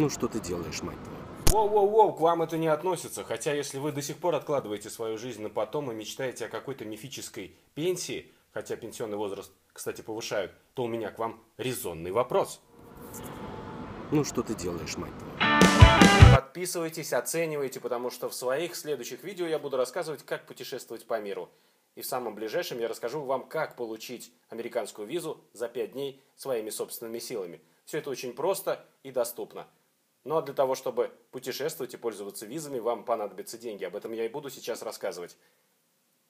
Ну что ты делаешь, мать твою? Воу-воу-воу, к вам это не относится. Хотя, если вы до сих пор откладываете свою жизнь на потом и мечтаете о какой-то мифической пенсии, хотя пенсионный возраст, кстати, повышают, то у меня к вам резонный вопрос. Ну что ты делаешь, мать твою? Подписывайтесь, оценивайте, потому что в своих следующих видео я буду рассказывать, как путешествовать по миру. И в самом ближайшем я расскажу вам, как получить американскую визу за 5 дней своими собственными силами. Все это очень просто и доступно. Но для того, чтобы путешествовать и пользоваться визами, вам понадобятся деньги. Об этом я и буду сейчас рассказывать.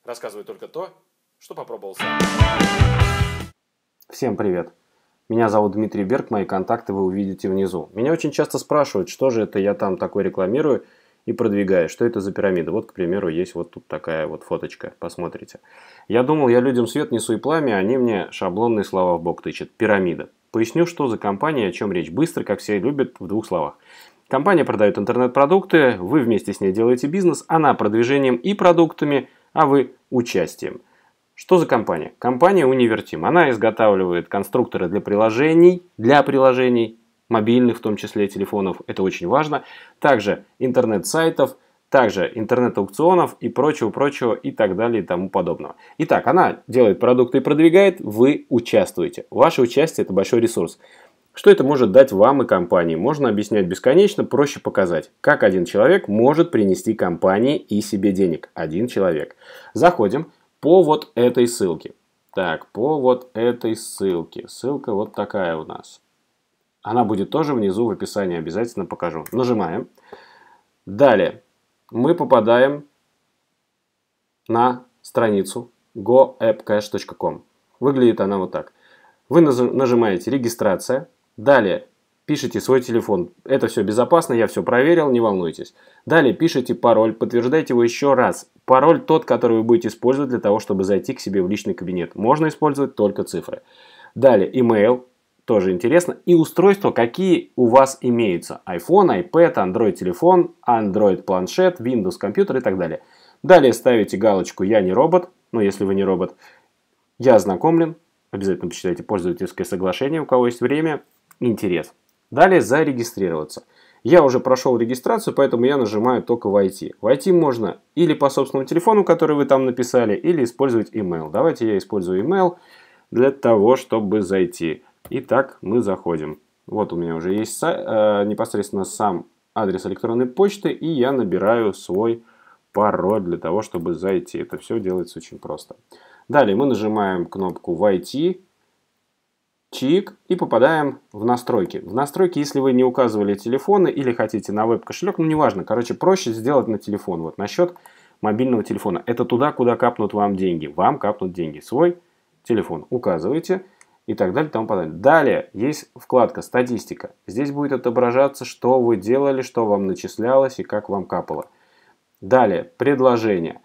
Рассказываю только то, что попробовал сам. Всем привет! Меня зовут Дмитрий Берг, мои контакты вы увидите внизу. Меня очень часто спрашивают, что же это я там такое рекламирую и продвигаю, что это за пирамида. Вот, к примеру, есть вот тут такая вот фоточка, посмотрите. Я думал, я людям свет несу и пламя, а они мне шаблонные слова в бок тычат. Пирамида. Поясню, что за компания, о чем речь. Быстро, как все любят, в двух словах. Компания продает интернет-продукты, вы вместе с ней делаете бизнес, она продвижением и продуктами, а вы участием. Что за компания? Компания Univertim. Она изготавливает конструкторы для приложений, для приложений, мобильных в том числе телефонов, это очень важно. Также интернет-сайтов – также интернет-аукционов и прочего-прочего и так далее и тому подобного. Итак, она делает продукты и продвигает, вы участвуете. Ваше участие – это большой ресурс. Что это может дать вам и компании? Можно объяснять бесконечно, проще показать, как один человек может принести компании и себе денег. Один человек. Заходим по вот этой ссылке. Так, по вот этой ссылке. Ссылка вот такая у нас. Она будет тоже внизу в описании, обязательно покажу. Нажимаем. Далее мы попадаем на страницу goappcash.com. Выглядит она вот так. Вы нажимаете «Регистрация», далее пишите свой телефон. Это все безопасно, я все проверил, не волнуйтесь. Далее пишите пароль, подтверждайте его еще раз. Пароль тот, который вы будете использовать для того, чтобы зайти к себе в личный кабинет. Можно использовать только цифры. Далее, email, тоже интересно. И устройства, какие у вас имеются. iPhone, iPad, Android телефон, Android планшет, Windows компьютер и так далее. Далее ставите галочку «Я не робот», но ну, если вы не робот. «Я ознакомлен», обязательно почитайте пользовательское соглашение, у кого есть время, интерес. Далее «Зарегистрироваться». Я уже прошел регистрацию, поэтому я нажимаю только «Войти». Войти можно или по собственному телефону, который вы там написали, или использовать email. Давайте я использую email для того, чтобы зайти. Итак, мы заходим. Вот у меня уже есть э, непосредственно сам адрес электронной почты, и я набираю свой пароль для того, чтобы зайти. Это все делается очень просто. Далее мы нажимаем кнопку «Войти», чик, и попадаем в настройки. В настройки, если вы не указывали телефоны или хотите на веб-кошелек, ну неважно, короче, проще сделать на телефон, вот на счет мобильного телефона. Это туда, куда капнут вам деньги. Вам капнут деньги. Свой телефон Указывайте и так далее, и тому подобное. Далее есть вкладка «Статистика». Здесь будет отображаться, что вы делали, что вам начислялось и как вам капало. Далее «Предложение».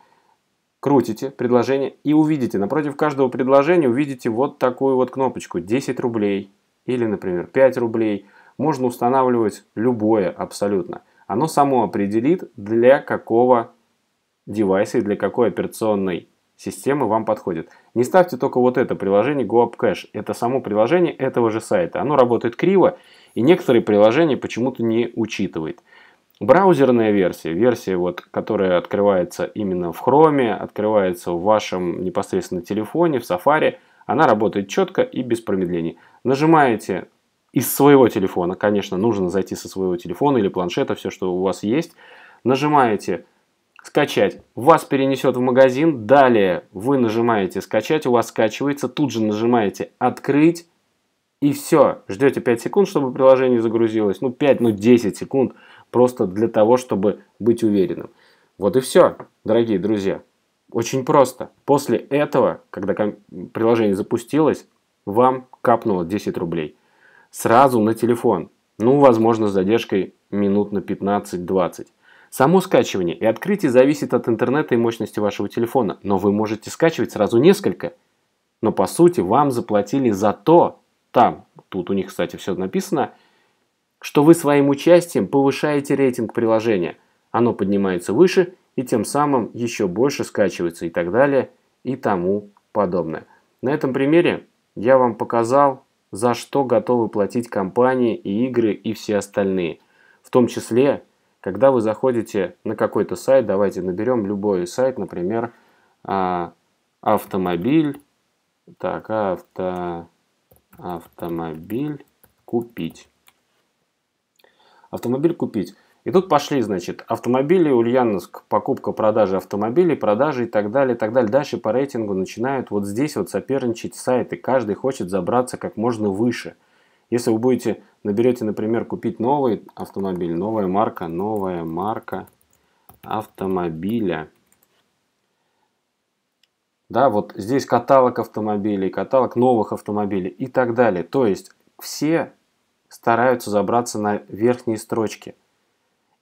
Крутите предложение и увидите, напротив каждого предложения увидите вот такую вот кнопочку 10 рублей или, например, 5 рублей. Можно устанавливать любое абсолютно. Оно само определит, для какого девайса и для какой операционной системы вам подходит. Не ставьте только вот это приложение GoUpCash. Это само приложение этого же сайта. Оно работает криво, и некоторые приложения почему-то не учитывает. Браузерная версия, версия, вот, которая открывается именно в Chrome, открывается в вашем непосредственно телефоне, в Safari, она работает четко и без промедлений. Нажимаете из своего телефона, конечно, нужно зайти со своего телефона или планшета, все, что у вас есть. Нажимаете скачать. Вас перенесет в магазин, далее вы нажимаете скачать, у вас скачивается, тут же нажимаете открыть, и все, ждете 5 секунд, чтобы приложение загрузилось, ну 5, ну 10 секунд, просто для того, чтобы быть уверенным. Вот и все, дорогие друзья. Очень просто. После этого, когда приложение запустилось, вам капнуло 10 рублей. Сразу на телефон. Ну, возможно, с задержкой минут на 15-20. Само скачивание и открытие зависит от интернета и мощности вашего телефона, но вы можете скачивать сразу несколько. Но по сути вам заплатили за то, там, тут у них, кстати, все написано, что вы своим участием повышаете рейтинг приложения. Оно поднимается выше и тем самым еще больше скачивается и так далее и тому подобное. На этом примере я вам показал, за что готовы платить компании и игры и все остальные. В том числе когда вы заходите на какой-то сайт, давайте наберем любой сайт, например, а, автомобиль, так, авто, автомобиль купить. Автомобиль купить. И тут пошли, значит, автомобили, Ульяновск, покупка, продажа автомобилей, продажи и так далее, и так далее. Дальше по рейтингу начинают вот здесь вот соперничать сайты. Каждый хочет забраться как можно выше – если вы будете, наберете, например, купить новый автомобиль, новая марка, новая марка автомобиля. Да, вот здесь каталог автомобилей, каталог новых автомобилей и так далее. То есть все стараются забраться на верхние строчки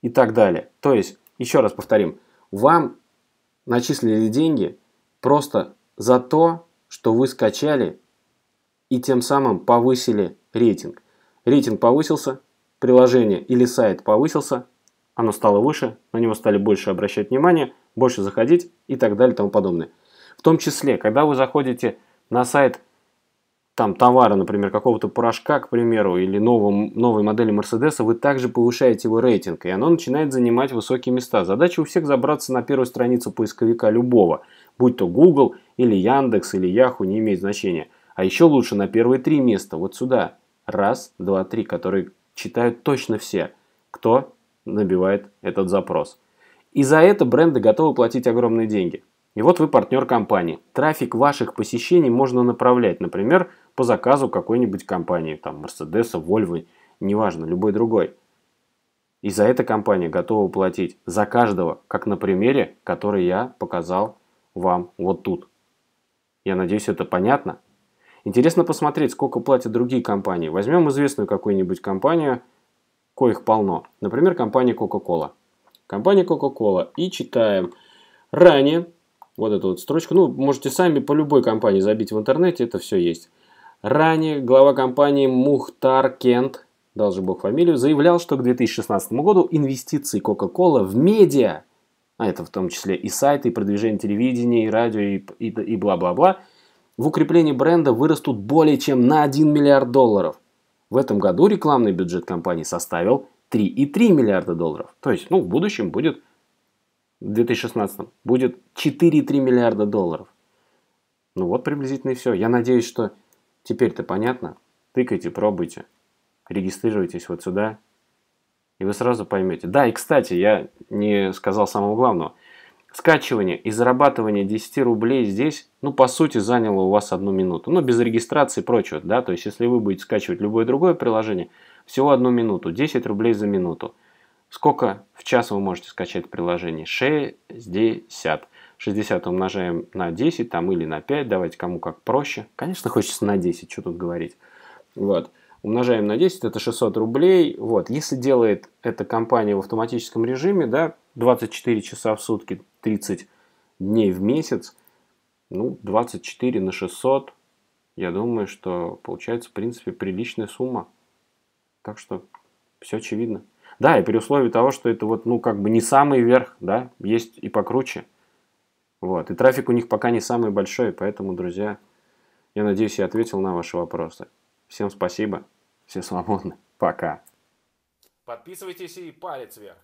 и так далее. То есть, еще раз повторим, вам начислили деньги просто за то, что вы скачали и тем самым повысили рейтинг. Рейтинг повысился, приложение или сайт повысился, оно стало выше, на него стали больше обращать внимание, больше заходить и так далее и тому подобное. В том числе, когда вы заходите на сайт там товара, например, какого-то порошка, к примеру, или нового, новой модели Мерседеса, вы также повышаете его рейтинг, и оно начинает занимать высокие места. Задача у всех забраться на первую страницу поисковика любого, будь то Google или Яндекс или Yahoo, не имеет значения. А еще лучше на первые три места, вот сюда раз, два, три, которые читают точно все, кто набивает этот запрос. И за это бренды готовы платить огромные деньги. И вот вы партнер компании. Трафик ваших посещений можно направлять, например, по заказу какой-нибудь компании, там, Мерседеса, Volvo, неважно, любой другой. И за это компания готова платить за каждого, как на примере, который я показал вам вот тут. Я надеюсь, это понятно. Интересно посмотреть, сколько платят другие компании. Возьмем известную какую-нибудь компанию, коих полно. Например, компания Coca-Cola. Компания Coca-Cola. И читаем. Ранее, вот эту вот строчку, ну, можете сами по любой компании забить в интернете, это все есть. Ранее глава компании Мухтар Кент, дал же бог фамилию, заявлял, что к 2016 году инвестиции Coca-Cola в медиа, а это в том числе и сайты, и продвижение телевидения, и радио, и бла-бла-бла, в укреплении бренда вырастут более чем на 1 миллиард долларов. В этом году рекламный бюджет компании составил 3,3 миллиарда долларов. То есть, ну, в будущем будет, в 2016 будет 4,3 миллиарда долларов. Ну вот приблизительно и все. Я надеюсь, что теперь-то понятно. Тыкайте, пробуйте, регистрируйтесь вот сюда, и вы сразу поймете. Да, и кстати, я не сказал самого главного – Скачивание и зарабатывание 10 рублей здесь, ну, по сути, заняло у вас одну минуту. Ну, без регистрации и прочего, да, то есть, если вы будете скачивать любое другое приложение, всего одну минуту, 10 рублей за минуту. Сколько в час вы можете скачать приложение? 60. 60 умножаем на 10 там, или на 5, давайте кому как проще. Конечно, хочется на 10, что тут говорить. Вот. Умножаем на 10, это 600 рублей. Вот. Если делает эта компания в автоматическом режиме, да, 24 часа в сутки, 30 дней в месяц, ну, 24 на 600, я думаю, что получается, в принципе, приличная сумма. Так что все очевидно. Да, и при условии того, что это вот, ну, как бы не самый верх, да, есть и покруче. Вот, и трафик у них пока не самый большой, поэтому, друзья, я надеюсь, я ответил на ваши вопросы. Всем спасибо, все свободны, пока. Подписывайтесь и палец вверх.